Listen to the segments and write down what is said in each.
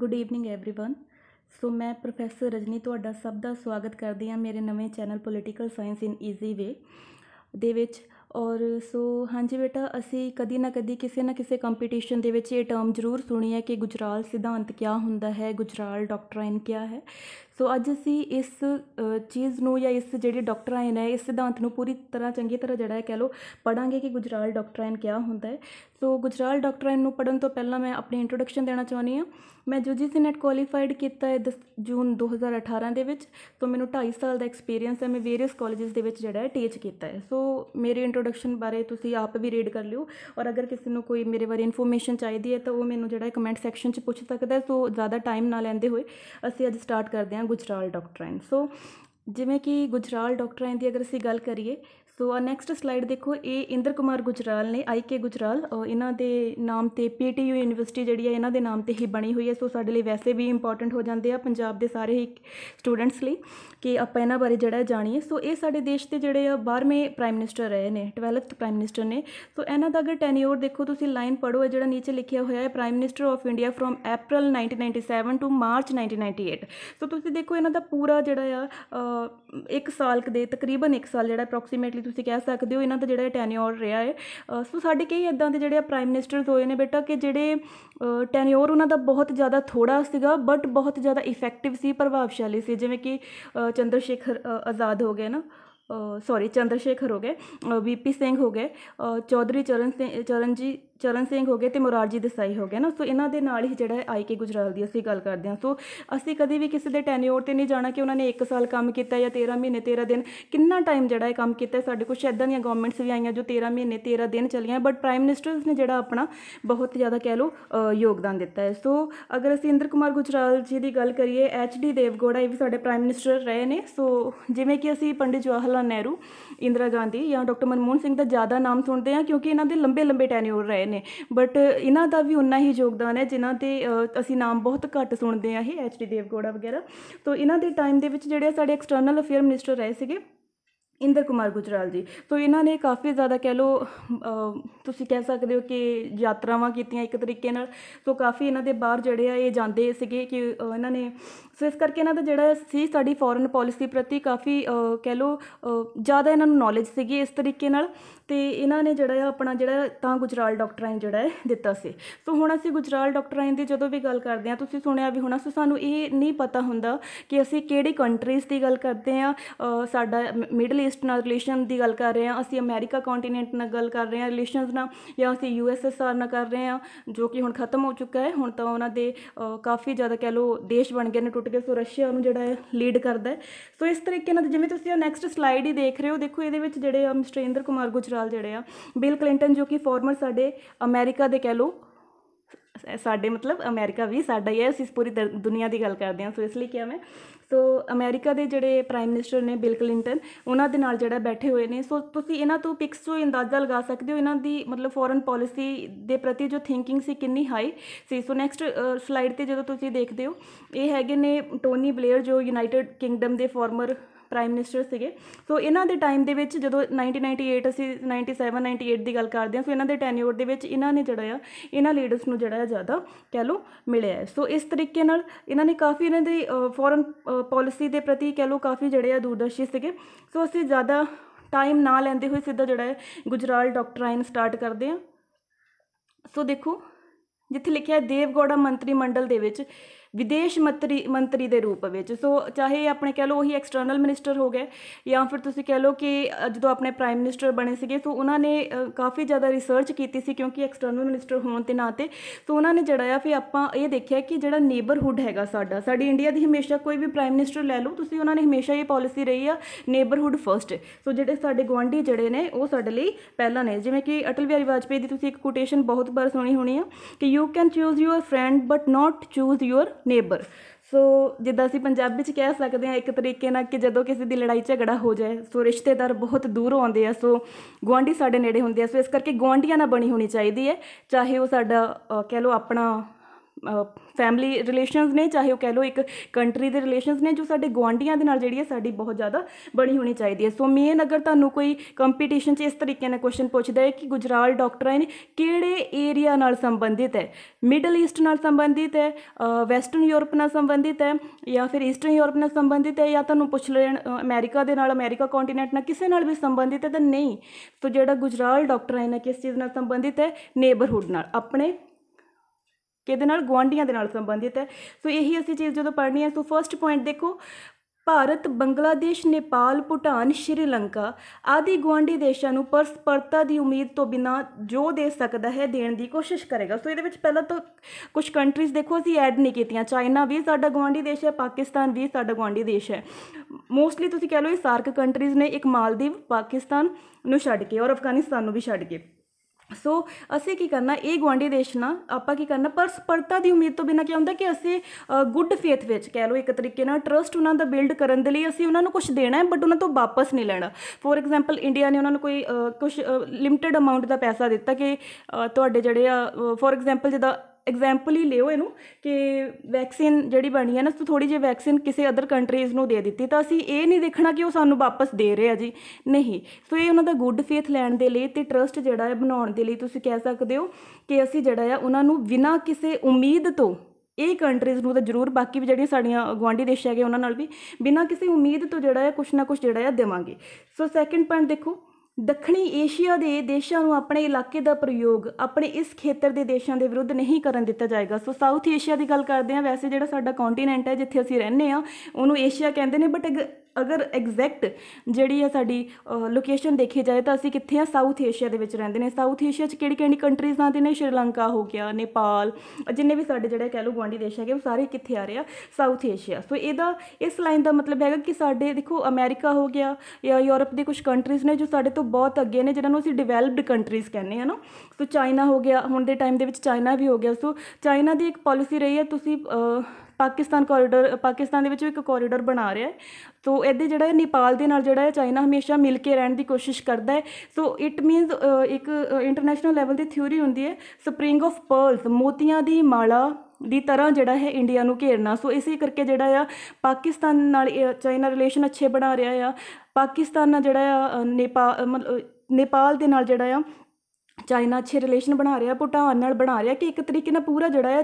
good evening everyone ਸੋ ਮੈਂ professor Rajni ਤੁਹਾਡਾ ਸਭ ਦਾ ਸਵਾਗਤ ਕਰਦੀ ਹਾਂ ਮੇਰੇ ਨਵੇਂ channel political science in easy way ਦੇ ਵਿੱਚ ਔਰ ਸੋ ਹਾਂਜੀ ਬੇਟਾ ਅਸੀਂ ਕਦੀ ਨਾ ਕਦੀ ਕਿਸੇ ਨਾ ਕਿਸੇ ਕੰਪੀਟੀਸ਼ਨ ਦੇ ਵਿੱਚ ਇਹ ਟਰਮ ਜ਼ਰੂਰ ਸੁਣੀ ਹੈ ਕਿ ਗੁਜਰਾਲ ਸਿਧਾਂਤ ਕੀ ਹੁੰਦਾ ਹੈ ਗੁਜਰਾਲ ਡਾਕਟਰਾਈਨ ਕੀ ਹੈ ਸੋ ਅੱਜ ਅਸੀਂ ਇਸ ਚੀਜ਼ ਨੂੰ ਜਾਂ ਇਸ ਜਿਹੜੇ ਡਾਕਟਰ ਆਇਨ ਹੈ ਇਸ ਸਿਧਾਂਤ ਨੂੰ ਪੂਰੀ ਤਰ੍ਹਾਂ ਚੰਗੀ ਤਰ੍ਹਾਂ ਜਿਹੜਾ ਹੈ ਕਹਿ ਲਓ ਪੜਾਂਗੇ ਕਿ ਗੁਜਰਾਲ ਡਾਕਟਰ ਆਇਨ ਕਿਆ ਹੁੰਦਾ ਹੈ ਸੋ ਗੁਜਰਾਲ ਡਾਕਟਰ ਆਇਨ ਨੂੰ ਪੜਨ ਤੋਂ ਪਹਿਲਾਂ ਮੈਂ ਆਪਣੀ ਇੰਟਰੋਡਕਸ਼ਨ ਦੇਣਾ ਚਾਹੁੰਦੀ ਹਾਂ ਮੈਂ ਜੂਜੀਸੀ ਨੈਟ ਕੁਆਲੀਫਾਈਡ ਕੀਤਾ ਹੈ ਜੂਨ 2018 ਦੇ ਵਿੱਚ ਸੋ ਮੈਨੂੰ 2.5 ਸਾਲ ਦਾ ਐਕਸਪੀਰੀਅੰਸ ਹੈ ਮੈਂ ਵੇਰੀਅਸ ਕਾਲਜਸ ਦੇ ਵਿੱਚ ਜਿਹੜਾ ਹੈ ਟੀਚ ਕੀਤਾ ਹੈ ਸੋ ਮੇਰੇ ਇੰਟਰੋਡਕਸ਼ਨ ਬਾਰੇ ਤੁਸੀਂ ਆਪ ਵੀ ਰੀਡ ਕਰ ਲਿਓ ਔਰ ਅਗਰ ਕਿਸੇ ਨੂੰ ਕੋਈ ਮੇਰੇ ਬਾਰੇ ਇਨਫੋਰਮੇਸ਼ਨ ਚਾਹੀਦੀ ਹੈ ਤਾਂ ਉਹ ਮੈਨੂੰ ਜਿਹੜਾ ਕਮੈਂਟ ਸੈਕਸ਼ਨ 'ਚ ਪੁੱਛ ਸਕਦਾ ਸੋ ਜ਼ਿਆਦਾ ਟਾਈਮ ਨਾ ਲੈਂਦੇ ਹੋਏ ਅਸੀਂ ਅੱਜ ਸਟਾਰਟ ਕਰਦੇ ਹਾਂ ਆ ਗੁਜਰਾਲ ਡਾਕਟਰਾਇਨ ਸੋ ਜਿਵੇਂ ਕਿ ਗੁਜਰਾਲ ਡਾਕਟਰਾਇਨ ਦੀ ਅਗਰ ਅਸੀਂ ਗੱਲ ਕਰੀਏ ਸੋ ਆ ਨੈਕਸਟ ਸਲਾਈਡ ਦੇਖੋ ਇਹ ਇੰਦਰ ਕੁਮਾਰ ਗੁਜਰਾਲ ਨੇ ਆਈਕੇ ਗੁਜਰਾਲ ਇਹਨਾਂ ਦੇ ਨਾਮ ਤੇ ਪੀਟੀਯੂ ਯੂਨੀਵਰਸਿਟੀ ਜਿਹੜੀ ਹੈ ਇਹਨਾਂ ਦੇ ਨਾਮ ਤੇ ਹੀ ਬਣੀ ਹੋਈ ਹੈ ਸੋ ਸਾਡੇ ਲਈ ਵੈਸੇ ਵੀ ਇੰਪੋਰਟੈਂਟ ਹੋ ਜਾਂਦੇ ਆ ਪੰਜਾਬ ਦੇ ਸਾਰੇ ਹੀ ਸਟੂਡੈਂਟਸ ਲਈ ਕਿ ਆਪਾਂ ਇਹਨਾਂ ਬਾਰੇ ਜਿਹੜਾ ਜਾਣੀਏ ਸੋ ਇਹ ਸਾਡੇ ਦੇਸ਼ ਦੇ ਜਿਹੜੇ ਆ 12ਵੇਂ ਪ੍ਰਾਈਮ ਮਿਨਿਸਟਰ ਰਹੇ ਨੇ 12th ਪ੍ਰਾਈਮ ਮਿਨਿਸਟਰ ਨੇ ਸੋ ਇਹਨਾਂ ਦਾ ਅਗਰ ਟੈਨਿਓਰ ਦੇਖੋ ਤੁਸੀਂ ਲਾਈਨ ਪੜੋ ਜਿਹੜਾ ਨੀਚੇ ਲਿਖਿਆ ਹੋਇਆ ਹੈ prime minister of India from April 1997 to March 1998 so ਤੁਸੀਂ ਦੇਖੋ ਇਹਨਾਂ ਦਾ ਪੂਰਾ ਜਿਹੜਾ ਆ ਇੱਕ ਸਾਲ ਦੇ ਤਕਰੀਬਨ ਇੱਕ ਸਾਲ ਜਿਹੜਾ ਅਪ੍ਰੋਕਸੀਮੇਟਲੀ ਤੁਸੀਂ ਕਹਿ ਸਕਦੇ ਹੋ ਇਹਨਾਂ ਦਾ ਜਿਹੜਾ ਟੈਨਿਓਰ ਰਿਹਾ ਹੈ ਸੋ ਸਾਡੇ ਕਈ ਇਦਾਂ ਦੇ ਜਿਹੜੇ ਪ੍ਰਾਈਮ ਮਿਨਿਸਟਰਸ ਹੋਏ ਨੇ ਬੇਟਾ ਕਿ ਜਿਹੜੇ ਟੈਨਿਓਰ ਉਹਨਾਂ ਦਾ ਬਹੁਤ ਜ਼ਿਆਦਾ ਥੋੜਾ ਸੀਗਾ ਬਟ ਬਹੁਤ ਜ਼ਿਆਦਾ ਇਫੈਕਟਿਵ ਸੀ ਪ੍ਰਭਾਵਸ਼ਾਲੀ ਸੀ ਜਿਵੇਂ ਕਿ ਚੰਦਰ ਸ਼ੇਖਰ ਆਜ਼ਾਦ ਹੋ ਗਏ ਨਾ ਸੌਰੀ ਚੰਦਰ ਹੋ ਗਏ ਵੀਪੀ ਸਿੰਘ ਹੋ ਗਏ ਚੌਧਰੀ ਚਰਨ ਸਿੰਘ ਚਰਨ ਜੀ ਚਰਨ ਸਿੰਘ ਹੋ ਗਏ ਤੇ ਮੁਰਾਰਜੀ ਦੇਸਾਈ ਹੋ ਗਏ ਨਾ ਸੋ ਇਹਨਾਂ ਦੇ ਨਾਲ ਹੀ ਜਿਹੜਾ ਆਈ ਕੇ ਗੁਜਰਾਲ ਦੀ ਅਸੀਂ ਗੱਲ ਕਰਦੇ ਹਾਂ ਸੋ ਅਸੀਂ ਕਦੀ ਵੀ ਕਿਸੇ ਦੇ ਟੈਨਿਓਰ ਤੇ ਨਹੀਂ ਜਾਣਾ ਕਿ ਉਹਨਾਂ ਨੇ 1 ਸਾਲ ਕੰਮ ਕੀਤਾ ਜਾਂ 13 ਮਹੀਨੇ 13 ਦਿਨ ਕਿੰਨਾ ਟਾਈਮ ਜਿਹੜਾ ਇਹ ਕੰਮ ਕੀਤਾ ਸਾਡੇ ਕੁਝ ਐਦਾਂ ਦੀਆਂ ਗਵਰਨਮੈਂਟਸ ਵੀ ਆਈਆਂ ਜੋ 13 ਮਹੀਨੇ 13 ਦਿਨ ਚੱਲੀਆਂ ਬਟ ਪ੍ਰਾਈਮ ਮਿਨਿਸਟਰਸ ਨੇ ਜਿਹੜਾ ਆਪਣਾ ਬਹੁਤ ਜ਼ਿਆਦਾ ਕਹਿ ਲੋ ਯੋਗਦਾਨ ਦਿੱਤਾ ਹੈ ਸੋ ਅਗਰ ਅਸੀਂ ਇੰਦਰ ਕੁਮਾਰ ਗੁਜਰਾਲ ਜੀ ਦੀ ਗੱਲ ਕਰੀਏ ਐਚ ਡੀ ਦੇਵਗੋੜਾ ਇਹ ਵੀ ਸਾਡੇ ਪ੍ਰਾਈਮ ਮਿਨਿਸਟਰ ਰਹੇ ਨੇ ਸੋ ਜਿਵੇਂ ਕਿ ਅਸੀਂ ਪੰਡਿਤ ਜਵਾਹਰ ਜਵਾਹਰਲਾਲ ਨਹਿਰੂ ਇੰਦਰਾ ਗਾਂਧੀ ਜਾਂ ਡਾਕਟਰ ਮਨਮੋਹਨ ਸਿੰਘ ਦਾ ਜ਼ਿਆਦਾ ਨਾਮ ਸੁਣਦੇ ਆ ਕਿਉਂਕਿ ਇਹਨਾਂ ਦੇ ਲੰਬੇ ਲੰਬੇ ਟੈਨਿਓਰ ਰਹੇ ਨੇ ਬਟ ਇਹਨਾਂ ਦਾ ਵੀ ਉਨਾ ਹੀ ਯੋਗਦਾਨ ਹੈ ਜਿਨ੍ਹਾਂ ਦੇ ਅਸੀਂ ਨਾਮ ਬਹੁਤ ਘੱਟ ਸੁਣਦੇ ਆ ਇਹ ਐਚ ਡੀ ਦੇਵਗੋੜਾ ਵਗੈਰਾ ਤੋਂ ਇਹਨਾਂ ਦੇ ਟਾਈਮ ਦੇ ਵਿੱਚ ਜਿਹੜੇ ਸਾਡੇ ਐਕਸਟਰਨਲ ਅਫੇਅਰ ਮਿਨਿਸਟਰ ਰਹੇ ਸੀਗੇ ਇੰਦਰ ਕੁਮਾਰ ਗੁਜਰਾਲ ਜੀ ਸੋ ਇਹਨਾਂ ਨੇ ਕਾਫੀ ਜ਼ਿਆਦਾ ਕਹਿ ਲੋ ਤੁਸੀਂ ਕਹਿ ਸਕਦੇ ਹੋ ਕਿ ਯਾਤਰਾਵਾਂ ਕੀਤੀਆਂ ਇੱਕ ਤਰੀਕੇ ਨਾਲ ਸੋ ਕਾਫੀ ਇਹਨਾਂ ਦੇ ਬਾਹਰ ਜਿਹੜੇ ਆ ਇਹ ਜਾਂਦੇ ਸੀਗੇ ਕਿ ਇਹਨਾਂ ਨੇ ਸੋ ਇਸ ਕਰਕੇ ਇਹਨਾਂ ਦਾ ਜਿਹੜਾ ਸੀ ਸਾਡੀ ਫੋਰਨ ਪਾਲਿਸੀ ਪ੍ਰਤੀ ਕਾਫੀ ਕਹਿ ਲੋ ਜ਼ਿਆਦਾ ਇਹਨਾਂ ਨੂੰ ਨੌਲੇਜ ਸੀਗੀ ਇਸ ਤਰੀਕੇ ਨਾਲ ਤੇ ਇਹਨਾਂ ਨੇ ਜਿਹੜਾ ਆਪਣਾ ਜਿਹੜਾ ਤਾਂ ਗੁਜਰਾਲ ਡਾਕਟਰਾਂ ਨੇ ਜਿਹੜਾ ਦਿੱਤਾ ਸੀ ਸੋ ਹੁਣ ਅਸੀਂ ਗੁਜਰਾਲ ਡਾਕਟਰਾਂ ਦੀ ਜਦੋਂ ਵੀ ਗੱਲ ਕਰਦੇ ਆ ਤੁਸੀਂ ਸੁਣਿਆ ਵੀ ਹੋਣਾ ਸੋ ਸਾਨੂੰ ਇਹ ਨਹੀਂ ਪਤਾ ਹੁੰਦਾ ਕਿ ਅਸੀਂ ਕਿਹੜੀ ਕੰਟਰੀਜ਼ ਦੀ ਗੱਲ ਕਰਦੇ ਆ ਸਾਡਾ ਮਿਡਲ ਈਸਟ ਨਾਲ ਰਿਲੇਸ਼ਨ ਦੀ ਗੱਲ ਕਰ ਰਹੇ ਹਾਂ ਅਸੀਂ ਅਮਰੀਕਾ ਕੰਟੀਨੈਂਟ ਨਾਲ ਗੱਲ ਕਰ ਰਹੇ ਹਾਂ ਰਿਲੇਸ਼ਨਸ ਨਾਲ ਜਾਂ ਅਸੀਂ ਯੂਐਸਐਸਆਰ ਨਾਲ ਕਰ ਰਹੇ ਹਾਂ ਜੋ ਕਿ ਹੁਣ ਖਤਮ ਹੋ ਚੁੱਕਾ ਹੈ ਹੁਣ ਤਾਂ ਉਹਨਾਂ ਦੇ ਕਾਫੀ ਜ਼ਿਆਦਾ ਕਹਿ ਲੋ ਦੇਸ਼ ਬਣ ਗਏ ਨੇ ਟੁੱਟ ਗਏ ਸੋ ਰਸ਼ੀਆ ਨੂੰ ਜਿਹੜਾ ਹੈ ਲੀਡ ਕਰਦਾ ਹੈ ਸੋ ਇਸ ਤਰੀਕੇ ਨਾਲ ਜਿਵੇਂ ਤੁਸੀਂ ਨੈਕਸਟ ਸਲਾਈਡ ਹੀ ਦੇਖ ਰਹੇ ਹੋ ਦੇਖੋ ਇਹਦੇ ਵਿੱਚ ਜਿਹੜੇ ਆ ਮਿਸਟਰਿੰਦਰ ਕੁਮਾਰ ਗੁਜਰਾਲ ਜਿਹੜੇ ਆ ਬਿਲ ਕਲਿੰਟਨ ਜੋ ਕਿ ਫਾਰਮਰ ਸਾਡੇ ਅਮਰੀਕਾ ਦੇ ਕਹਿ ਲੋ ਸਾਡੇ ਮਤਲਬ ਅਮਰੀਕਾ ਵੀ ਸਾਡਾ ਹੀ ਹੈ ਅਸੀਂ ਪੂਰੀ ਦੁਨੀਆ ਦੀ ਗੱਲ ਕਰਦੇ ਹਾਂ ਸੋ ਇਸ ਲਈ ਕਿਹਾ ਮੈਂ ਸੋ ਅਮਰੀਕਾ ਦੇ ਜਿਹੜੇ ਪ੍ਰਾਈਮ ਮਿਨਿਸਟਰ ਨੇ ਬਿਲ ਕਲਿੰਟਨ ਉਹਨਾਂ ਦੇ ਨਾਲ ਜਿਹੜਾ ਬੈਠੇ ਹੋਏ ਨੇ ਸੋ ਤੁਸੀਂ ਇਹਨਾਂ ਤੋਂ ਪਿਕਸ ਤੋਂ ਅੰਦਾਜ਼ਾ ਲਗਾ ਸਕਦੇ ਹੋ ਇਹਨਾਂ ਦੀ ਮਤਲਬ ਫੋਰਨ ਪਾਲਿਸੀ ਦੇ ਪ੍ਰਤੀ ਜੋ ਥਿੰਕਿੰਗ ਸੀ ਕਿੰਨੀ ਹਾਈ ਸੀ ਸੋ ਨੈਕਸਟ ਸਲਾਈਡ ਤੇ ਜਦੋਂ ਤੁਸੀਂ ਦੇਖਦੇ ਹੋ ਇਹ ਹੈਗੇ ਨੇ ਟੋਨੀ ਬਲੇਅਰ ਜੋ ਯੂਨਾਈਟਿਡ ਕਿੰਗਡਮ ਦੇ ਫਾਰਮਰ ਪ੍ਰਾਈਮ ਮਿਨਿਸਟਰ ਸੀਗੇ ਸੋ ਇਹਨਾਂ ਦੇ ਟਾਈਮ ਦੇ ਵਿੱਚ ਜਦੋਂ 1998 ਅਸੀਂ 97 98 ਦੀ ਗੱਲ ਕਰਦੇ ਹਾਂ ਸੋ ਇਹਨਾਂ ਦੇ ਟੈਨਿਓਰ ਦੇ ਵਿੱਚ ਇਹਨਾਂ ਨੇ ਜਿਹੜਾ ਆ ਇਹਨਾਂ ਲੀਡਰਸ ਨੂੰ ਜਿਹੜਾ ਆ ਜ਼ਿਆਦਾ ਕਹਿ ਲਓ ਮਿਲਿਆ ਹੈ ਸੋ ਇਸ ਤਰੀਕੇ ਨਾਲ ਇਹਨਾਂ ਨੇ ਕਾਫੀ ਇਹਨਾਂ ਦੀ ਫੋਰਨ ਪਾਲਿਸੀ ਦੇ ਪ੍ਰਤੀ ਕਹਿ ਲਓ ਕਾਫੀ ਜਿਹੜੇ ਆ ਦੂਰਦਰਸ਼ੀ ਸੀਗੇ ਸੋ ਅਸੀਂ ਜ਼ਿਆਦਾ ਟਾਈਮ ਨਾ ਲੈਂਦੇ ਹੋਏ ਸਿੱਧਾ ਜਿਹੜਾ ਹੈ ਗੁਜਰਾਲ ਡਾਕਟਰਾਈਨ ਸਟਾਰਟ ਕਰਦੇ ਆ ਸੋ ਦੇਖੋ ਜਿੱਥੇ ਲਿਖਿਆ ਹੈ ਦੇਵਗੌੜਾ ਮੰਤਰੀ ਮੰਡਲ ਦੇ ਵਿੱਚ ਵਿਦੇਸ਼ ਮੰਤਰੀ ਮੰਤਰੀ ਦੇ ਰੂਪ ਵਿੱਚ ਸੋ ਚਾਹੇ ਆਪਣੇ ਕਹਿ ਲਓ ਉਹੀ ਐਕਸਟਰਨਲ ਮਿਨਿਸਟਰ ਹੋ ਗਏ ਜਾਂ ਫਿਰ ਤੁਸੀਂ ਕਹਿ ਲਓ ਕਿ ਜਦੋਂ ਆਪਣੇ ਪ੍ਰਾਈਮ ਮਿਨਿਸਟਰ ਬਣੇ ਸੀਗੇ ਸੋ ਉਹਨਾਂ ਨੇ ਕਾਫੀ ਜ਼ਿਆਦਾ ਰਿਸਰਚ ਕੀਤੀ ਸੀ ਕਿਉਂਕਿ ਐਕਸਟਰਨਲ ਮਿਨਿਸਟਰ ਹੋਣ ਦੇ ਨਾਤੇ ਸੋ ਉਹਨਾਂ ਨੇ ਜਿਹੜਾ ਆ ਫਿਰ ਆਪਾਂ ਇਹ ਦੇਖਿਆ ਕਿ ਜਿਹੜਾ ਨੇਬਰਹੁੱਡ ਹੈਗਾ ਸਾਡਾ ਸਾਡੀ ਇੰਡੀਆ ਦੀ ਹਮੇਸ਼ਾ ਕੋਈ ਵੀ ਪ੍ਰਾਈਮ ਮਿਨਿਸਟਰ ਲੈ ਲਓ ਤੁਸੀਂ ਉਹਨਾਂ ਨੇ ਹਮੇਸ਼ਾ ਇਹ ਪਾਲਿਸੀ ਰਹੀ ਆ ਨੇਬਰਹੁੱਡ ਫਰਸਟ ਸੋ ਜਿਹੜੇ ਸਾਡੇ ਗਵਾਂਢੀ ਜਿਹੜੇ ਨੇ ਉਹ ਸਾਡੇ ਲਈ ਪਹਿਲਾਂ ਨੇ ਜਿਵੇਂ ਕਿ ਅਟਲ ਬਿਹਾਰੀ ਵਾਜਪੇਈ ਦੀ ਤੁਸੀਂ ਇੱਕ ਕੋਟੇਸ਼ਨ ਬਹੁਤ ਵਾਰ ਸੁਣੀ ਹੋਣੀ ਆ ਕਿ you can choose your friend but not choose your neighbour so ਜਿੱਦਾਂ ਅਸੀਂ ਪੰਜਾਬੀ ਚ ਕਹਿ ਸਕਦੇ ਹਾਂ ਇੱਕ ਤਰੀਕੇ ਨਾਲ ਕਿ ਜਦੋਂ ਕਿਸੇ ਦੀ ਲੜਾਈ ਝਗੜਾ ਹੋ ਜਾਏ ਸੋ ਰਿਸ਼ਤੇਦਾਰ ਬਹੁਤ ਦੂਰ ਆਉਂਦੇ ਆ ਸੋ ਗਵਾਂਢੀ ਸਾਡੇ ਨੇੜੇ ਹੁੰਦੇ ਆ ਸੋ ਇਸ ਕਰਕੇ ਗਵਾਂਢੀਆਂ ਨਾਲ ਬਣੀ ਹੋਣੀ ਚਾਹੀਦੀ ਹੈ ਚਾਹੇ ਉਹ ਸਾਡਾ ਕਹਿ ਲਓ ਆਪਣਾ ਫੈਮਿਲੀ ਰਿਲੇਸ਼ਨਸ ਨੇ ਚਾਹੇ ਉਹ ਕਹਿ ਲੋ ਇੱਕ ਕੰਟਰੀ ਦੇ ਰਿਲੇਸ਼ਨਸ ਨੇ ਜੋ ਸਾਡੇ ਗਵਾਂਢੀਆਂ ਦੇ ਨਾਲ ਜਿਹੜੀ ਹੈ ਸਾਡੀ ਬਹੁਤ ਜ਼ਿਆਦਾ ਬਣੀ ਹੋਣੀ ਚਾਹੀਦੀ ਹੈ ਸੋ ਮੇਨ ਅਗਰ ਤੁਹਾਨੂੰ ਕੋਈ ਕੰਪੀਟੀਸ਼ਨ 'ਚ ਇਸ ਤਰੀਕੇ ਨਾਲ ਕੁਐਸਚਨ ਪੁੱਛਦਾ ਹੈ ਕਿ ਗੁਜਰਾਲ ਡਾਕਟਰਾਂ ਨੇ ਕਿਹੜੇ ਏਰੀਆ ਨਾਲ ਸੰਬੰਧਿਤ ਹੈ ਮਿਡਲ ਈਸਟ ਨਾਲ ਸੰਬੰਧਿਤ ਹੈ ਵੈਸਟਰਨ ਯੂਰਪ ਨਾਲ ਸੰਬੰਧਿਤ ਹੈ ਜਾਂ ਫਿਰ ਈਸਟਰਨ ਯੂਰਪ ਨਾਲ ਸੰਬੰਧਿਤ ਹੈ ਜਾਂ ਤੁਹਾਨੂੰ ਪੁੱਛ ਲੈਣ ਅਮਰੀਕਾ ਦੇ ਨਾਲ ਅਮਰੀਕਾ ਕੰਟੀਨੈਂਟ ਨਾਲ ਕਿਸੇ ਨਾਲ ਵੀ ਸੰਬੰਧਿਤ ਹੈ ਤਾਂ ਨਹੀਂ ਸੋ ਜਿਹੜਾ ਗੁਜਰਾਲ ਡਾਕਟਰ ਹੈ ਨਾ ਕਿਸ ਚੀਜ਼ ਨਾਲ ਸੰਬੰਧਿਤ ਹੈ ਨੇਬਰਹੂਡ ਨਾਲ ਆਪਣੇ ਕਿਹਦੇ ਨਾਲ ਗਵਾਂਢੀਆਂ ਦੇ ਨਾਲ ਸੰਬੰਧਿਤ ਹੈ ਸੋ ਇਹੀ ਅਸੀਂ ਚੀਜ਼ ਜਦੋਂ ਪੜ੍ਹਨੀ ਹੈ ਸੋ ਫਰਸਟ ਪੁਆਇੰਟ ਦੇਖੋ ਭਾਰਤ ਬੰਗਲਾਦੇਸ਼ ਨੇਪਾਲ ਭੂਟਾਨ ਸ਼੍ਰੀਲੰਕਾ ਆਦੀ ਗਵਾਂਢੀ ਦੇਸ਼ਾਂ ਨੂੰ ਪਰਸਪਰਤਾ ਦੀ ਉਮੀਦ ਤੋਂ ਬਿਨਾ ਜੋ ਦੇ ਸਕਦਾ ਹੈ ਦੇਣ ਦੀ ਕੋਸ਼ਿਸ਼ ਕਰੇਗਾ ਸੋ ਇਹਦੇ ਵਿੱਚ ਪਹਿਲਾਂ ਤਾਂ ਕੁਝ ਕੰਟਰੀਜ਼ ਦੇਖੋ ਅਸੀਂ ਐਡ ਨਹੀਂ ਕੀਤੀਆਂ ਚਾਈਨਾ ਵੀ ਸਾਡਾ ਗਵਾਂਢੀ ਦੇਸ਼ ਹੈ ਪਾਕਿਸਤਾਨ ਵੀ ਸਾਡਾ ਗਵਾਂਢੀ ਦੇਸ਼ ਹੈ ਮੋਸਟਲੀ ਤੁਸੀਂ ਕਹਿ ਲਓ ਇਹ ਸਾਰਕ ਕੰਟਰੀਜ਼ ਨੇ ਇੱਕ ਮਾਲਦੀਵ ਪਾਕਿਸਤਾਨ ਨੂੰ ਛੱਡ ਕੇ ਔਰ ਅਫਗਾਨਿਸਤਾਨ ਨੂੰ ਵੀ ਛੱਡ ਕੇ ਸੋ ਅਸੀਂ ਕੀ ਕਰਨਾ ਇਹ ਗਵਾਂਡੀ ਦੇਸ਼ ਨਾਲ ਆਪਾਂ ਕੀ ਕਰਨਾ ਪਰਸਪਰਤਾ ਦੀ ਉਮੀਦ ਤੋਂ ਬਿਨਾ ਕੀ ਹੁੰਦਾ ਕਿ ਅਸੀਂ ਗੁੱਡ ਫੇਥ ਵਿੱਚ ਕਹਿ ਲਓ ਇੱਕ ਤਰੀਕੇ ਨਾਲ ਟਰਸਟ ਉਹਨਾਂ ਦਾ ਬਿਲਡ ਕਰਨ ਦੇ ਲਈ ਅਸੀਂ ਉਹਨਾਂ ਨੂੰ ਕੁਝ ਦੇਣਾ ਹੈ ਬਟ ਉਹਨਾਂ ਤੋਂ ਵਾਪਸ ਨਹੀਂ ਲੈਣਾ ਫੋਰ ਐਗਜ਼ਾਮਪਲ ਇੰਡੀਆ ਨੇ ਉਹਨਾਂ ਨੂੰ ਕੋਈ ਕੁਝ ਲਿਮਟਿਡ ਅਮਾਉਂਟ ਦਾ ਪੈਸਾ ਦਿੱਤਾ ਕਿ ਤੁਹਾਡੇ ਜਿਹੜੇ ਆ ਫੋਰ ਐਗਜ਼ਾਮਪਲ ਜਿਹਦਾ ਐਗਜ਼ਾਮਪਲ ਹੀ ਲਿਓ ਇਹਨੂੰ ਕਿ ਵੈਕਸੀਨ ਜਿਹੜੀ ਬਣੀ ਹੈ ਨਾ ਥੋੜੀ ਜਿਹੀ ਵੈਕਸੀਨ ਕਿਸੇ ਅਦਰ ਕੰਟਰੀਜ਼ ਨੂੰ ਦੇ ਦਿੱਤੀ ਤਾਂ ਅਸੀਂ ਇਹ ਨਹੀਂ ਦੇਖਣਾ ਕਿ ਉਹ ਸਾਨੂੰ ਵਾਪਸ ਦੇ ਰਿਹਾ ਜੀ ਨਹੀਂ ਸੋ ਇਹ ਉਹਨਾਂ ਦਾ ਗੁੱਡ ਫੇਥ ਲੈਣ ਦੇ ਲਈ ਤੇ ਟਰਸਟ ਜਿਹੜਾ ਹੈ ਬਣਾਉਣ ਦੇ ਲਈ ਤੁਸੀਂ ਕਹਿ ਸਕਦੇ ਹੋ ਕਿ ਅਸੀਂ ਜਿਹੜਾ ਹੈ ਉਹਨਾਂ ਨੂੰ ਬਿਨਾਂ ਕਿਸੇ ਉਮੀਦ ਤੋਂ ਇਹ ਕੰਟਰੀਜ਼ ਨੂੰ ਤਾਂ ਜ਼ਰੂਰ ਬਾਕੀ ਵੀ ਜਿਹੜੀਆਂ ਸਾਡੀਆਂ ਗਵਾਂਡੀ ਦੇਸ਼ ਹੈਗੇ ਉਹਨਾਂ ਨਾਲ ਵੀ ਬਿਨਾਂ ਕਿਸੇ ਉਮੀਦ ਤੋਂ ਜਿਹੜਾ ਹੈ ਕੁਛ ਨਾ ਕੁਛ ਜਿਹੜਾ ਹੈ ਦੇਵਾਂਗੇ ਸੋ ਸੈਕੰਡ ਪੁਆਇੰਟ ਦੇਖੋ ਦੱਖਣੀ ਏਸ਼ੀਆ ਦੇ ਦੇਸ਼ਾਂ ਨੂੰ ਆਪਣੇ ਇਲਾਕੇ ਦਾ ਪ੍ਰਯੋਗ ਆਪਣੇ ਇਸ ਖੇਤਰ ਦੇ ਦੇਸ਼ਾਂ ਦੇ ਵਿਰੁੱਧ ਨਹੀਂ ਕਰਨ ਦਿੱਤਾ ਜਾਏਗਾ ਸੋ ਸਾਊਥ ਏਸ਼ੀਆ ਦੀ ਗੱਲ ਕਰਦੇ ਆ ਵੈਸੇ ਜਿਹੜਾ ਸਾਡਾ ਕੰਟੀਨੈਂਟ ਹੈ ਜਿੱਥੇ ਅਸੀਂ ਰਹਿੰਦੇ ਆ ਉਹਨੂੰ ਏਸ਼ੀਆ ਕਹਿੰਦੇ ਨੇ ਬਟ ਅਗਰ ਐਗਜ਼ੈਕਟ ਜਿਹੜੀ ਆ ਸਾਡੀ ਲੋਕੇਸ਼ਨ ਦੇਖੀ ਜਾਏ ਤਾਂ ਅਸੀਂ ਕਿੱਥੇ ਆ ਸਾਊਥ ਏਸ਼ੀਆ ਦੇ ਵਿੱਚ ਰਹਿੰਦੇ ਨੇ ਸਾਊਥ ਏਸ਼ੀਆ 'ਚ ਕਿਹੜੀ ਕਿਹੜੀ ਕੰਟਰੀਜ਼ ਆਉਂਦੇ ਨੇ ਸ਼੍ਰੀਲੰਕਾ ਹੋ ਗਿਆ ਨੇਪਾਲ ਜਿੰਨੇ ਵੀ ਸਾਡੇ ਜਿਹੜੇ ਕਹਿ ਲੋ ਗਵਾਂਡੀ ਦੇਸ਼ ਹੈਗੇ ਉਹ ਸਾਰੇ ਕਿੱਥੇ ਆ ਰਹੇ ਆ ਸਾਊਥ ਏਸ਼ੀਆ ਸੋ ਇਹਦਾ ਇਸ ਲਾਈਨ ਦਾ ਮਤਲਬ ਹੈਗਾ ਕਿ ਸਾਡੇ ਦੇਖੋ ਅਮਰੀਕਾ ਹੋ ਗਿਆ ਜਾਂ ਯੂਰਪ ਦੇ ਕੁਝ ਕੰਟਰੀਜ਼ ਨੇ ਜੋ ਸਾਡੇ ਤੋਂ ਬਹੁਤ ਅੱਗੇ ਨੇ ਜਿਹਨਾਂ ਨੂੰ ਅਸੀਂ ਡਿਵੈਲਪਡ ਕੰਟਰੀਜ਼ ਕਹਿੰਦੇ ਆ ਨਾ ਸੋ ਚਾਈਨਾ ਹੋ ਗਿਆ ਹੁਣ ਦੇ ਟਾਈਮ ਦੇ ਵਿੱਚ ਚਾਈਨਾ ਵੀ ਹੋ ਗਿਆ ਸੋ ਚਾਈਨਾ ਦੀ ਇੱਕ ਪਾਲਿਸੀ ਰਹੀ ਹੈ ਤੁਸੀਂ ਪਾਕਿਸਤਾਨ ਕੋਰੀਡੋਰ ਪਾਕਿਸਤਾਨ ਦੇ ਵਿੱਚ ਇੱਕ ਕੋਰੀਡੋਰ ਬਣਾ ਰਿਹਾ ਹੈ ਸੋ ਇਹਦੇ ਜਿਹੜਾ ਨੇਪਾਲ ਦੇ ਨਾਲ ਜਿਹੜਾ ਹੈ ਚਾਈਨਾ ਹਮੇਸ਼ਾ ਮਿਲ ਕੇ ਰਹਿਣ ਦੀ ਕੋਸ਼ਿਸ਼ ਕਰਦਾ ਹੈ ਸੋ ਇਟ ਮੀਨਸ ਇੱਕ ਇੰਟਰਨੈਸ਼ਨਲ ਲੈਵਲ ਦੀ ਥਿਊਰੀ ਹੁੰਦੀ ਹੈ ਸਪ੍ਰਿੰਗ ਆਫ ਪਰਲਸ ਮੋਤੀਆਂ ਦੀ ਮਾਲਾ ਦੀ ਤਰ੍ਹਾਂ ਜਿਹੜਾ ਹੈ ਇੰਡੀਆ ਨੂੰ ਘੇਰਨਾ ਸੋ ਇਸੇ ਕਰਕੇ ਜਿਹੜਾ ਆ ਪਾਕਿਸਤਾਨ ਨਾਲ ਚਾਈਨਾ ਰਿਲੇਸ਼ਨ ਅੱਛੇ ਬਣਾ ਰਿਹਾ ਆ ਪਾਕਿਸਤਾਨ ਨਾਲ ਜਿਹੜਾ ਆ ਨੇਪਾਲ ਮਤਲਬ ਨੇਪਾਲ ਦੇ ਨਾਲ ਜਿਹੜਾ ਆ ਚਾਈਨਾ ਅੱਛੇ ਰਿਲੇਸ਼ਨ ਬਣਾ ਰਿਹਾ ਭੂਟਾਨ ਨਾਲ ਬਣਾ ਰਿਹਾ ਕਿ ਇੱਕ ਤਰੀਕੇ ਨਾਲ ਪੂਰਾ ਜਿਹੜਾ ਹੈ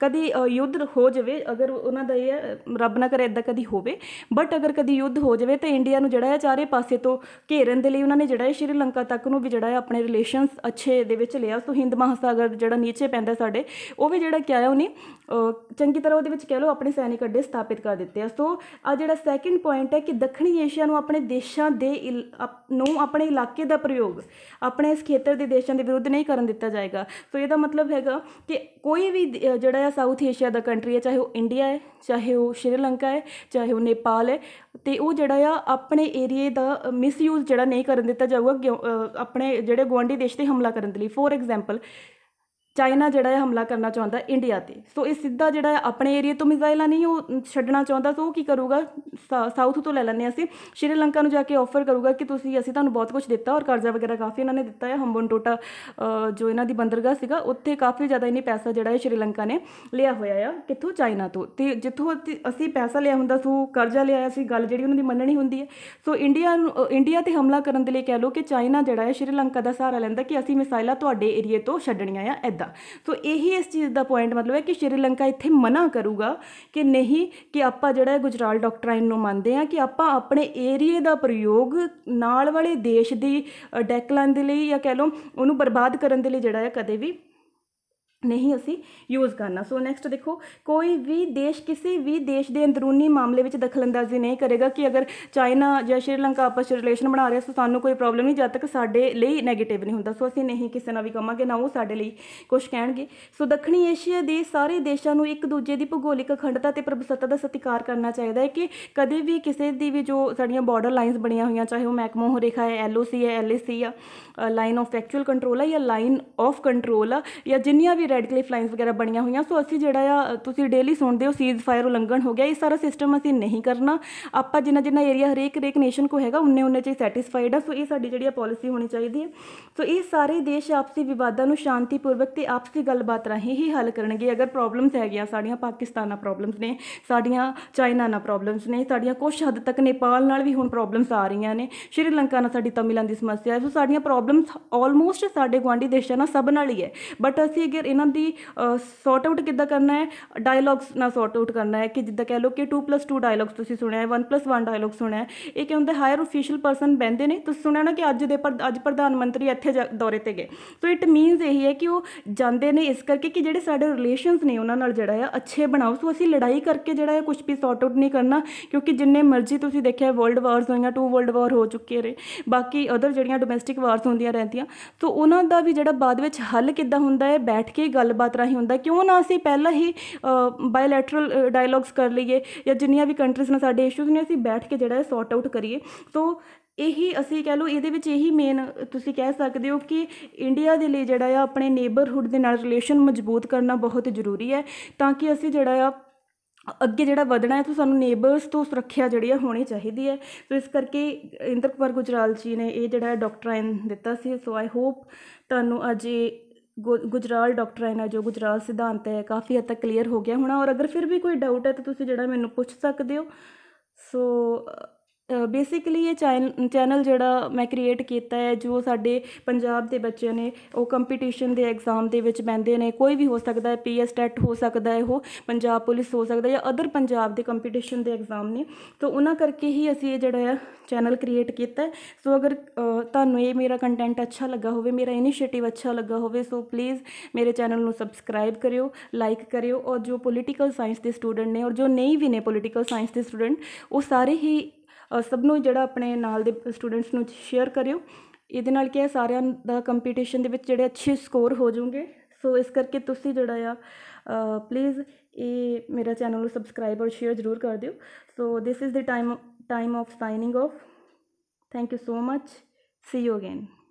ਕਦੀ ਯੁੱਧ ਹੋ ਜਾਵੇ ਅਗਰ ਉਹਨਾਂ ਦਾ ਇਹ ਰੱਬ ਨਾ ਕਰੇ ਇਦਾਂ ਕਦੀ ਹੋਵੇ ਬਟ ਅਗਰ ਕਦੀ ਯੁੱਧ ਹੋ ਜਾਵੇ ਤਾਂ ਇੰਡੀਆ ਨੂੰ ਜਿਹੜਾ ਹੈ ਚਾਰੇ ਪਾਸੇ ਤੋਂ ਘੇਰਨ ਦੇ ਲਈ ਉਹਨਾਂ ਨੇ ਜਿਹੜਾ ਹੈ ਸ਼੍ਰੀਲੰਕਾ ਤੱਕ ਨੂੰ ਵੀ ਜਿਹੜਾ ਹੈ ਆਪਣੇ ਰਿਲੇਸ਼ਨਸ ਅੱਛੇ ਦੇ ਵਿੱਚ ਲਿਆ ਸੋ ਹਿੰਦ ਮਹਾਸਾਗਰ ਜਿਹੜਾ ਨੀਚੇ ਪੈਂਦਾ ਸਾਡੇ ਉਹ ਵੀ ਜਿਹੜਾ ਕਿਹਾ ਉਹਨੇ ਚੰਗੀ ਤਰ੍ਹਾਂ ਉਹਦੇ ਵਿੱਚ ਕਹਿ ਲਓ ਆਪਣੇ ਸੈਨਿਕ ਅੱਡੇ ਸਥਾਪਿਤ ਕਰ ਦਿੱਤੇ ਆ ਸੋ ਆ ਜਿਹੜਾ ਸੈਕਿੰਡ ਪੁਆਇੰਟ ਹੈ ਕਿ ਦੱਖਣੀ ਏਸ਼ੀਆ ਨੂੰ ਆਪਣੇ ਦੇਸ਼ਾਂ ਦੇ ਨੂੰ ਆਪਣੇ ਇਲਾਕੇ ਦਾ ਪ੍ਰਯੋਗ ਆਪਣੇ ਇਸ ਖੇਤਰ ਦੇ ਦੇਸ਼ਾਂ ਦੇ ਵਿਰੁੱਧ ਨਹੀਂ ਕਰਨ ਦਿੱਤਾ ਜਾਏਗਾ ਸੋ ਇਹਦਾ ਮਤਲਬ ਹੈਗਾ ਕਿ ਕੋਈ ਵੀ ਜਿਹੜਾ ਹੈ ਸਾਊਥ ਏਸ਼ੀਆ ਦਾ ਕੰਟਰੀ ਹੈ ਚਾਹੇ ਉਹ ਇੰਡੀਆ ਹੈ ਚਾਹੇ ਉਹ ਸ਼੍ਰੀਲੰਕਾ ਹੈ ਚਾਹੇ ਉਹ ਨੇਪਾਲ ਹੈ ਤੇ ਉਹ ਜਿਹੜਾ ਆ ਆਪਣੇ ਏਰੀਏ ਦਾ ਮਿਸਯੂਜ਼ ਜਿਹੜਾ ਨਹੀਂ ਕਰਨ ਦਿੱਤਾ ਜਾਊਗਾ ਆਪਣੇ ਜਿਹੜੇ ਗਵਾਂਡੀ ਦੇਸ਼ ਤੇ ਹਮਲਾ ਕਰਨ ਦੇ ਲਈ ਫੋਰ ਐਗਜ਼ਾਮਪਲ ਚਾਈਨਾ ਜਿਹੜਾ ਹੈ ਹਮਲਾ ਕਰਨਾ ਚਾਹੁੰਦਾ ਇੰਡੀਆ ਤੇ ਸੋ ਇਹ ਸਿੱਧਾ ਜਿਹੜਾ ਹੈ ਆਪਣੇ ਏਰੀਆ ਤੋਂ ਮਿਜ਼ਾਈਲਾਂ ਨਹੀਂ ਉਹ ਛੱਡਣਾ ਚਾਹੁੰਦਾ ਸੋ ਉਹ ਕੀ ਕਰੂਗਾ ਸਾਊਥ ਤੋਂ ਲੈ ਲੈਣੇ ਅਸੀਂ ਸ਼੍ਰੀਲੰਕਾ ਨੂੰ ਜਾ ਕੇ ਆਫਰ ਕਰੂਗਾ ਕਿ ਤੁਸੀਂ ਅਸੀਂ ਤੁਹਾਨੂੰ ਬਹੁਤ ਕੁਝ ਦਿੱਤਾ ਔਰ ਕਰਜ਼ਾ ਵਗੈਰਾ ਕਾਫੀ ਇਹਨਾਂ ਨੇ ਦਿੱਤਾ ਹੈ ਟੋਟਾ ਜੋ ਇਹਨਾਂ ਦੀ ਬੰਦਰਗਾਹ ਸੀਗਾ ਉੱਥੇ ਕਾਫੀ ਜ਼ਿਆਦਾ ਇਹਨੇ ਪੈਸਾ ਜਿਹੜਾ ਹੈ ਸ਼੍ਰੀਲੰਕਾ ਨੇ ਲਿਆ ਹੋਇਆ ਆ ਕਿੱਥੋਂ ਚਾਈਨਾ ਤੋਂ ਤੇ ਜਿੱਥੋਂ ਅਸੀਂ ਪੈਸਾ ਲਿਆ ਹੁੰਦਾ ਸੋ ਕਰਜ਼ਾ ਲਿਆ ਆ ਸੀ ਗੱਲ ਜਿਹੜੀ ਉਹਨਾਂ ਦੀ ਮੰਨਣੀ ਹੁੰਦੀ ਹੈ ਸੋ ਇੰਡੀਆ ਇੰਡੀਆ ਤੇ ਹਮਲਾ ਕਰਨ ਦੇ ਲਈ ਕਹਿ ਲੋ ਕਿ ਚਾਈਨਾ ਜਿਹੜਾ ਹੈ ਸ਼੍ਰੀਲੰਕਾ ਦਾ ਸਹਾਰਾ ਲੈਂਦਾ ਕਿ ਅਸੀਂ ਮਿਸਾਈਲਾਂ ਤੁਹਾਡੇ ਏਰੀਆ ਤੋਂ ਛੱਡਣੀਆਂ ਆ था ਸੋ ਇਹੀ ਇਸ ਚੀਜ਼ ਦਾ ਪੁਆਇੰਟ ਮਤਲਬ ਹੈ ਕਿ ਸ਼੍ਰੀਲੰਕਾ ਇੱਥੇ ਮਨਾ ਕਰੂਗਾ ਕਿ ਨਹੀਂ ਕਿ ਆਪਾਂ ਜਿਹੜਾ ਗੁਜਰਾਲ ਡਾਕਟਰਾਈਨ ਨੂੰ ਮੰਨਦੇ ਆ ਕਿ ਆਪਾਂ ਆਪਣੇ ਏਰੀਏ ਦਾ ਪ੍ਰਯੋਗ ਨਾਲ ਵਾਲੇ ਦੇਸ਼ ਦੀ ਡੈਕਲਨ ਦੇ ਲਈ ਜਾਂ ਕਹਿ ਲਓ ਉਹਨੂੰ ਬਰਬਾਦ ਕਰਨ ਦੇ ਲਈ ਜਿਹੜਾ ਹੈ ਕਦੇ ਵੀ ਨਹੀਂ ਅਸੀਂ ਯੂਜ਼ ਕਰਨਾ ਸੋ ਨੈਕਸਟ ਦੇਖੋ ਕੋਈ ਵੀ ਦੇਸ਼ ਕਿਸੇ ਵੀ ਦੇਸ਼ ਦੇ ਅੰਦਰੂਨੀ ਮਾਮਲੇ ਵਿੱਚ ਦਖਲਅੰਦਾਜ਼ੀ ਨਹੀਂ ਕਰੇਗਾ ਕਿ ਅਗਰ ਚਾਈਨਾ ਜਾਂ ਸ਼੍ਰੀਲੰਕਾ ਆਪਸ ਵਿੱਚ ਰਿਲੇਸ਼ਨ ਬਣਾ ਰਿਹਾ ਸੋ ਸਾਨੂੰ ਕੋਈ ਪ੍ਰੋਬਲਮ ਨਹੀਂ ਜਦ ਤੱਕ ਸਾਡੇ ਲਈ 네ਗੇਟਿਵ ਨਹੀਂ ਹੁੰਦਾ ਸੋ ਅਸੀਂ ਨਹੀਂ ਕਿਸੇ ਨਾਲ ਵੀ ਕਹਾਂਗੇ ਨਾ ਉਹ ਸਾਡੇ ਲਈ ਕੁਝ ਕਹਿਣਗੇ ਸੋ ਦੱਖਣੀ ਏਸ਼ੀਆ ਦੇ ਸਾਰੇ ਦੇਸ਼ਾਂ ਨੂੰ ਇੱਕ ਦੂਜੇ ਦੀ ਭੂਗੋਲਿਕ ਅਖੰਡਤਾ ਤੇ ਪ੍ਰਭੂਸੱਤਾ ਦਾ ਸਤਿਕਾਰ ਕਰਨਾ ਚਾਹੀਦਾ ਹੈ ਕਿ ਕਦੇ ਵੀ ਕਿਸੇ ਦੀ ਵੀ ਜੋ ਸਾਡੀਆਂ ਬਾਰਡਰ ਲਾਈਨਸ ਬਣੀਆਂ ਹੋਈਆਂ ਚਾਹੇ ਉਹ ਮੈਕਮੋਹ ਰੇਖਾ ਹੈ ਐਲਓਸੀ ਹੈ ਐਲਏਸੀ ਆ ਲਾਈਨ ਆਫ ਐਕਚੁਅਲ ਕੰਟਰੋਲ ਹੈ ਜਾਂ ਲਾਈਨ ਆਫ ਕੰਟਰੋਲ ਆ ਜਾਂ ਜਿੰਨੀਆਂ ਵੀ ਰੈੱਡ ਕਲਿਫ ਲਾਈਨਸ ਵਗੈਰਾ ਬਣੀਆਂ ਹੋਈਆਂ ਸੋ ਅਸੀਂ ਜਿਹੜਾ ਆ ਤੁਸੀਂ ਡੇਲੀ ਸੁਣਦੇ ਹੋ ਸੀਜ਼ ਫਾਇਰ ਉਲੰਘਣ ਹੋ ਗਿਆ ਇਹ ਸਾਰਾ ਸਿਸਟਮ ਅਸੀਂ ਨਹੀਂ ਕਰਨਾ ਆਪਾਂ ਜਿੰਨਾ ਜਿੰਨਾ ਏਰੀਆ ਹਰੇਕ ਹਰੇਕ ਨੇਸ਼ਨ ਕੋ ਹੈਗਾ ਉਹਨੇ ਉਹਨੇ ਚ ਸੈਟੀਸਫਾਈਡ ਆ ਸੋ ਇਹ ਸਾਡੀ ਜਿਹੜੀ ਆ ਪਾਲਿਸੀ ਹੋਣੀ ਚਾਹੀਦੀ ਹੈ ਸੋ ਇਹ ਸਾਰੇ ਦੇਸ਼ ਆਪਸੀ ਵਿਵਾਦਾਂ ਨੂੰ ਸ਼ਾਂਤੀਪੂਰਵਕ ਤੇ ਆਪਸੀ ਗੱਲਬਾਤ ਰਾਹੀਂ ਹੀ ਹੱਲ ਕਰਨਗੇ ਅਗਰ ਪ੍ਰੋਬਲਮਸ ਹੈਗੀਆਂ ਸਾਡੀਆਂ ਪਾਕਿਸਤਾਨਾ ਪ੍ਰੋਬਲਮਸ ਨੇ ਸਾਡੀਆਂ ਚਾਈਨਾ ਨਾ ਪ੍ਰੋਬਲਮਸ ਨੇ ਸਾਡੀਆਂ ਕੁਝ ਹੱਦ ਤੱਕ ਨੇਪਾਲ ਨਾਲ ਵੀ ਹੁਣ ਪ੍ਰੋਬਲਮਸ ਆ ਰਹੀਆਂ ਨੇ ਸ਼੍ਰੀਲੰਕਾ ਨਾਲ ਸਾਡੀ ਤਮਿਲਾਂ ਦੀ ਸਮੱਸਿਆ ਹੈ ਸੋ ਸਾਡੀਆਂ ਪ੍ਰੋਬਲਮਸ ਆਲਮੋਸਟ ਸਾਡੇ ਗਵਾਂਢੀ ਦੇਸ਼ਾਂ ਨਾਲ ਸਭ ਨਾਲ ਹੀ ਹੈ ਬਟ ਅਸੀਂ ਅਗਰ ਇਹ ਉਹਨਾਂ ਦੀ ਸੌਟ ਆਊਟ ਕਿੱਦਾਂ ਕਰਨਾ ਹੈ ਡਾਇਲੌਗਸ ਨਾਲ ਸੌਟ ਆਊਟ ਕਰਨਾ ਹੈ ਕਿ ਜਿੱਦਾਂ ਕਹਿ ਲਓ ਕਿ 2+2 ਡਾਇਲੌਗਸ ਤੁਸੀਂ ਸੁਣਿਆ ਹੈ 1+1 ਡਾਇਲੌਗ ਸੁਣਿਆ ਹੈ ਇਹ ਕੀ ਹੁੰਦਾ ਹਾਇਰ ਅਫੀਸ਼ੀਅਲ ਪਰਸਨ ਬੈਂਦੇ ਨੇ ਤੁਸੀਂ ਸੁਣਿਆ ਨਾ ਕਿ ਅੱਜ ਦੇ ਅੱਜ ਪ੍ਰਧਾਨ ਮੰਤਰੀ ਇੱਥੇ ਦੌਰੇ ਤੇ ਗਏ ਸੋ ਇਟ ਮੀਨਸ ਇਹੀ ਹੈ ਕਿ ਉਹ ਜਾਂਦੇ ਨੇ ਇਸ ਕਰਕੇ ਕਿ ਜਿਹੜੇ ਸਾਡੇ ਰਿਲੇਸ਼ਨਸ ਨੇ ਉਹਨਾਂ ਨਾਲ ਜਿਹੜਾ ਹੈ ਅੱਛੇ ਬਣਾਓ ਸੋ ਅਸੀਂ ਲੜਾਈ ਕਰਕੇ ਜਿਹੜਾ ਹੈ ਕੁਝ ਵੀ ਸੌਟ ਆਊਟ ਨਹੀਂ ਕਰਨਾ ਕਿਉਂਕਿ ਜਿੰਨੇ ਮਰਜ਼ੀ ਤੁਸੀਂ ਦੇਖਿਆ ਵਰਲਡ ਵਾਰਸ ਹੋਈਆਂ ਟੂ ਵਰਲਡ ਵਾਰ ਹੋ ਚੁੱਕੇ ਰਹੇ ਬਾਕੀ ਅਦਰ ਜਿਹੜੀਆਂ ਡੋਮੈਸਟਿਕ ਵਾਰਸ ਹੁੰਦੀਆਂ ਰਹਿੰਦੀਆਂ ਸੋ ਉਹਨਾਂ ਦਾ ਵੀ ਜਿਹੜਾ ਬਾਅਦ ਵਿੱਚ ਹੱਲ ਕਿੱਦਾਂ ਹੁੰਦਾ ਹੈ ਬੈਠ ਕੇ ਗੱਲਬਾਤ ਰਾਹੀਂ ਹੁੰਦਾ ਕਿਉਂ ਨਾ ਅਸੀਂ ਪਹਿਲਾਂ ਹੀ ਬਾਇਲੈਟਰਲ ਡਾਇਲੌਗਸ ਕਰ ਲਈਏ ਜਾਂ ਜਿੰਨੀਆਂ ਵੀ ਕੰਟਰੀਜ਼ ਨਾਲ ਸਾਡੇ ਇਸ਼ੂਜ਼ ਨੇ ਅਸੀਂ ਬੈਠ ਕੇ ਜਿਹੜਾ ਹੈ ਆਊਟ ਕਰੀਏ ਸੋ ਇਹੀ ਅਸੀਂ ਕਹਿ ਲਓ ਇਹਦੇ ਵਿੱਚ ਇਹੀ ਮੇਨ ਤੁਸੀਂ ਕਹਿ ਸਕਦੇ ਹੋ ਕਿ ਇੰਡੀਆ ਦੇ ਲਈ ਜਿਹੜਾ ਆ ਆਪਣੇ ਨੇਬਰਹੁੱਡ ਦੇ ਨਾਲ ਰਿਲੇਸ਼ਨ ਮਜ਼ਬੂਤ ਕਰਨਾ ਬਹੁਤ ਜ਼ਰੂਰੀ ਹੈ ਤਾਂ ਕਿ ਅਸੀਂ ਜਿਹੜਾ ਆ ਅੱਗੇ ਜਿਹੜਾ ਵਧਣਾ ਹੈ ਤਾਂ ਸਾਨੂੰ ਨੇਬਰਸ ਤੋਂ ਸੁਰੱਖਿਆ ਜਿਹੜੀ ਆ ਹੋਣੀ ਚਾਹੀਦੀ ਹੈ ਸੋ ਇਸ ਕਰਕੇ ਇੰਦਰ ਗੁਜਰਾਲ ਜੀ ਨੇ ਇਹ ਜਿਹੜਾ ਡਾਕਟਰ ਡਾਕਟਰਾਈਨ ਦਿੱਤਾ ਸੀ ਸੋ ਆਈ ਹੋਪ ਤੁਹਾਨੂੰ ਅੱਜ ਇਹ ਗੁ ਗੁਜਰਾਲ ਡਾਕਟਰਾਈਨ ਹੈ ਜੋ ਗੁਜਰਾਲ ਸਿਧਾਂਤ ਹੈ ਕਾਫੀ ਹੱਦ ਤੱਕ ਕਲੀਅਰ ਹੋ ਗਿਆ ਹੋਣਾ ਔਰ ਅਗਰ ਫਿਰ ਵੀ ਕੋਈ ਡਾਊਟ ਹੈ ਤਾਂ ਤੁਸੀਂ ਜਿਹੜਾ ਮੈਨੂੰ ਪੁੱਛ ਸਕਦੇ ਹੋ ਸੋ ਬੇਸਿਕਲੀ ਇਹ ਚੈਨਲ ਜਿਹੜਾ ਮੈਂ ਕ੍ਰੀਏਟ ਕੀਤਾ ਹੈ ਜੋ ਸਾਡੇ ਪੰਜਾਬ ਦੇ ਬੱਚਿਆਂ ਨੇ ਉਹ ਕੰਪੀਟੀਸ਼ਨ ਦੇ ਐਗਜ਼ਾਮ ਦੇ ਵਿੱਚ ਬੈਂਦੇ ਨੇ ਕੋਈ ਵੀ ਹੋ ਸਕਦਾ ਹੈ ਪੀਐਸ ਟੈਟ ਹੋ ਸਕਦਾ ਹੈ ਉਹ ਪੰਜਾਬ ਪੁਲਿਸ ਹੋ ਸਕਦਾ ਜਾਂ ਅਦਰ ਪੰਜਾਬ ਦੇ ਕੰਪੀਟੀਸ਼ਨ ਦੇ ਐਗਜ਼ਾਮ ਨੇ ਤਾਂ ਉਹਨਾਂ ਕਰਕੇ ਹੀ ਅਸੀਂ ਇਹ ਜਿਹੜਾ ਹੈ ਚੈਨਲ ਕ੍ਰੀਏਟ ਕੀਤਾ ਸੋ ਅਗਰ ਤੁਹਾਨੂੰ ਇਹ ਮੇਰਾ ਕੰਟੈਂਟ ਅੱਛਾ ਲੱਗਾ ਹੋਵੇ ਮੇਰਾ ਇਨੀਸ਼ੀਏਟਿਵ ਅੱਛਾ ਲੱਗਾ ਹੋਵੇ ਸੋ ਪਲੀਜ਼ ਮੇਰੇ ਚੈਨਲ ਨੂੰ ਸਬਸਕ੍ਰਾਈਬ ਕਰਿਓ ਲਾਈਕ ਕਰਿਓ ਔਰ ਜੋ ਪੋਲੀਟੀਕਲ ਸਾਇੰਸ ਦੇ ਸਟੂਡੈਂਟ ਨੇ ਔਰ ਜੋ ਨਹੀਂ ਵੀ ਨੇ ਪੋਲੀਟੀਕਲ ਸਾਇੰਸ ਦੇ ਸਟੂਡੈਂਟ ਉਹ ਸਾਰੇ ਹੀ ਸਭ ਨੂੰ ਜਿਹੜਾ ਆਪਣੇ ਨਾਲ ਦੇ ਸਟੂਡੈਂਟਸ ਨੂੰ ਸ਼ੇਅਰ ਕਰਿਓ ਇਹਦੇ ਨਾਲ ਕੀ ਹੈ ਸਾਰਿਆਂ ਦਾ ਕੰਪੀਟੀਸ਼ਨ ਦੇ ਵਿੱਚ ਜਿਹੜੇ ਅੱਛੇ ਸਕੋਰ ਹੋ ਜਾਓਗੇ ਸੋ ਇਸ ਕਰਕੇ ਤੁਸੀਂ ਜਿਹੜਾ ਆ ਪਲੀਜ਼ ਇਹ ਮੇਰਾ ਚੈਨਲ ਨੂੰ ਸਬਸਕ੍ਰਾਈਬ ਔਰ ਸ਼ੇਅਰ ਜ਼ਰੂਰ ਕਰ ਦਿਓ so this is the time time of signing off thank you so much see you again